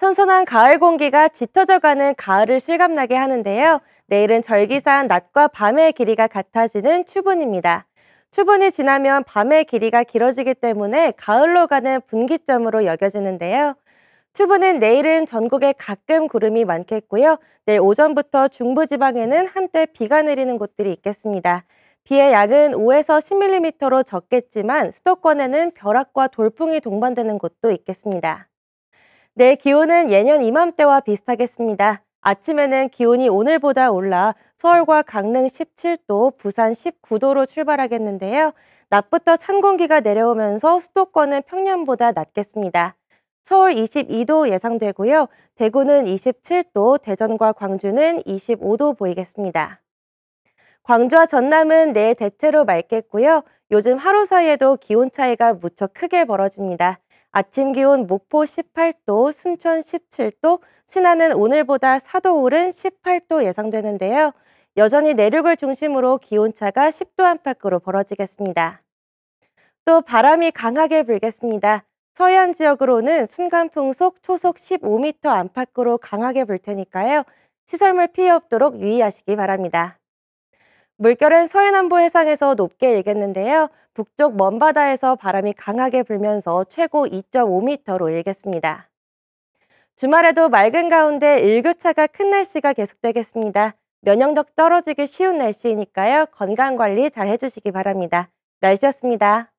선선한 가을 공기가 짙어져가는 가을을 실감나게 하는데요. 내일은 절기상 낮과 밤의 길이가 같아지는 추분입니다. 추분이 지나면 밤의 길이가 길어지기 때문에 가을로 가는 분기점으로 여겨지는데요. 추분은 내일은 전국에 가끔 구름이 많겠고요. 내일 오전부터 중부지방에는 한때 비가 내리는 곳들이 있겠습니다. 비의 양은 5에서 10mm로 적겠지만 수도권에는 벼락과 돌풍이 동반되는 곳도 있겠습니다. 내일 네, 기온은 예년 이맘때와 비슷하겠습니다. 아침에는 기온이 오늘보다 올라 서울과 강릉 17도, 부산 19도로 출발하겠는데요. 낮부터 찬 공기가 내려오면서 수도권은 평년보다 낮겠습니다. 서울 22도 예상되고요. 대구는 27도, 대전과 광주는 25도 보이겠습니다. 광주와 전남은 내일 대체로 맑겠고요. 요즘 하루 사이에도 기온 차이가 무척 크게 벌어집니다. 아침 기온 목포 18도, 순천 17도, 신안은 오늘보다 4도 오른 18도 예상되는데요. 여전히 내륙을 중심으로 기온차가 10도 안팎으로 벌어지겠습니다. 또 바람이 강하게 불겠습니다. 서해안 지역으로는 순간풍속 초속 15m 안팎으로 강하게 불 테니까요. 시설물 피해 없도록 유의하시기 바랍니다. 물결은 서해남부 해상에서 높게 일겠는데요. 북쪽 먼바다에서 바람이 강하게 불면서 최고 2.5m로 일겠습니다. 주말에도 맑은 가운데 일교차가 큰 날씨가 계속되겠습니다. 면역력 떨어지기 쉬운 날씨이니까요. 건강관리 잘 해주시기 바랍니다. 날씨였습니다.